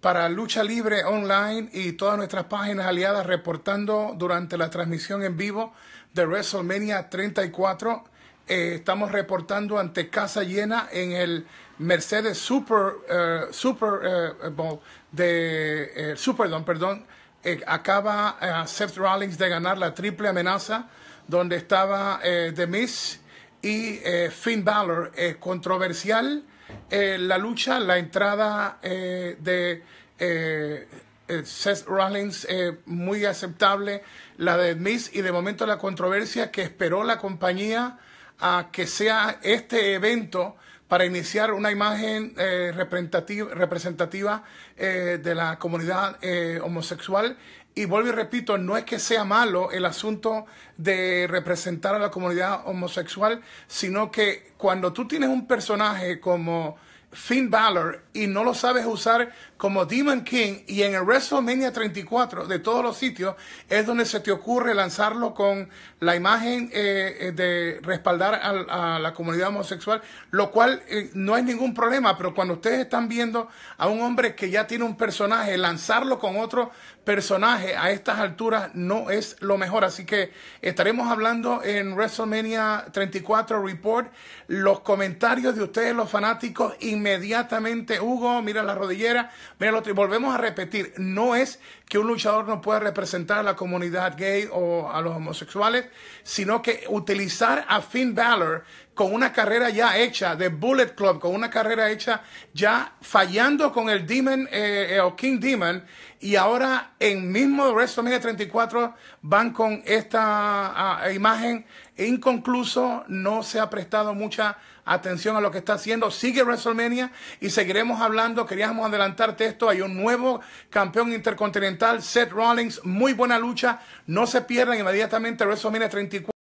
para Lucha Libre Online y todas nuestras páginas aliadas reportando durante la transmisión en vivo de WrestleMania 34. Eh, estamos reportando ante casa llena en el Mercedes Super, eh, Super eh, de perdón. acaba Seth Rollins de ganar la triple amenaza donde estaba The Miz y Finn Balor. controversial eh, la lucha, la entrada eh, de eh, eh, Seth Rollins muy aceptable, la de Miss y de momento la controversia que esperó la compañía a que sea este evento para iniciar una imagen representativa, representativa de la comunidad homosexual y vuelvo y repito, no es que sea malo el asunto de representar a la comunidad homosexual, sino que cuando tú tienes un personaje como Finn Balor y no lo sabes usar como Demon King y en el WrestleMania 34 de todos los sitios es donde se te ocurre lanzarlo con la imagen eh, eh, de respaldar a, la comunidad homosexual, lo cual eh, no es ningún problema, pero cuando ustedes están viendo a un hombre que ya tiene un personaje, lanzarlo con otro personaje a estas alturas no es lo mejor, así que estaremos hablando en WrestleMania 34 Report los comentarios de ustedes los fanáticos y inmediatamente, Hugo, mira la rodillera, mira el otro. Y volvemos a repetir, no es que un luchador no pueda representar a la comunidad gay o a los homosexuales, sino que utilizar a Finn Balor, con una carrera ya hecha de Bullet Club, con una carrera hecha ya fallando con el Demon eh, eh, o King Demon. Y ahora en mismo WrestleMania 34 van con esta ah, imagen inconcluso, no se ha prestado mucha atención a lo que está haciendo. Sigue WrestleMania y seguiremos hablando. Queríamos adelantarte esto. Hay un nuevo campeón intercontinental, Seth Rollins. Muy buena lucha. No se pierdan inmediatamente WrestleMania 34.